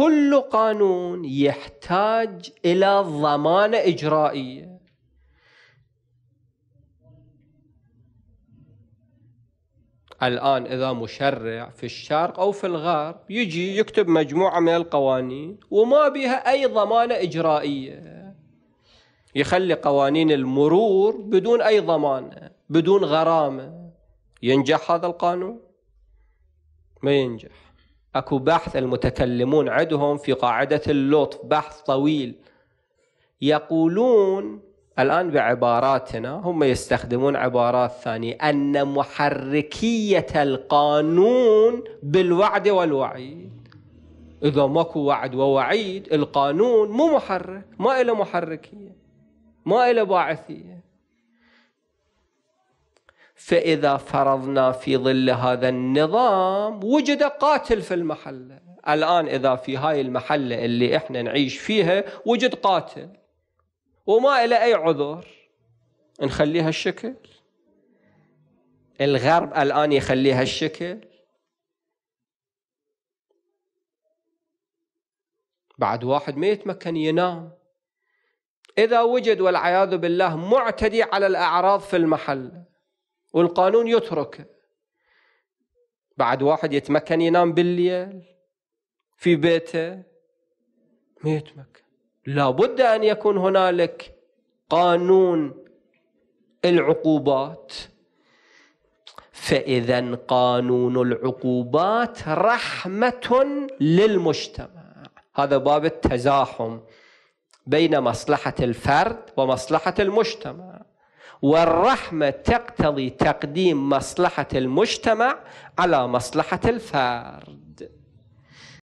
كل قانون يحتاج الى ضمانه اجرائيه الان اذا مشرع في الشرق او في الغرب يجي يكتب مجموعه من القوانين وما بها اي ضمانه اجرائيه يخلي قوانين المرور بدون اي ضمانه بدون غرامه ينجح هذا القانون ما ينجح أكو بحث المتكلمون عندهم في قاعدة اللطف بحث طويل يقولون الآن بعباراتنا هم يستخدمون عبارات ثانية أن محركية القانون بالوعد والوعيد إذا ماكو وعد ووعيد القانون مو محرك ما له محركية ما له باعثية فإذا فرضنا في ظل هذا النظام وجد قاتل في المحلة الآن إذا في هاي المحلة اللي إحنا نعيش فيها وجد قاتل وما إلى أي عذر نخليها الشكل الغرب الآن يخليها الشكل بعد واحد ما يتمكن ينام إذا وجد والعياذ بالله معتدي على الأعراض في المحل والقانون يترك بعد واحد يتمكن ينام بالليل في بيته ما يتمكن لابد أن يكون هنالك قانون العقوبات فإذا قانون العقوبات رحمة للمجتمع هذا باب التزاحم بين مصلحة الفرد ومصلحة المجتمع والرحمة تقتضي تقديم مصلحة المجتمع على مصلحة الفرد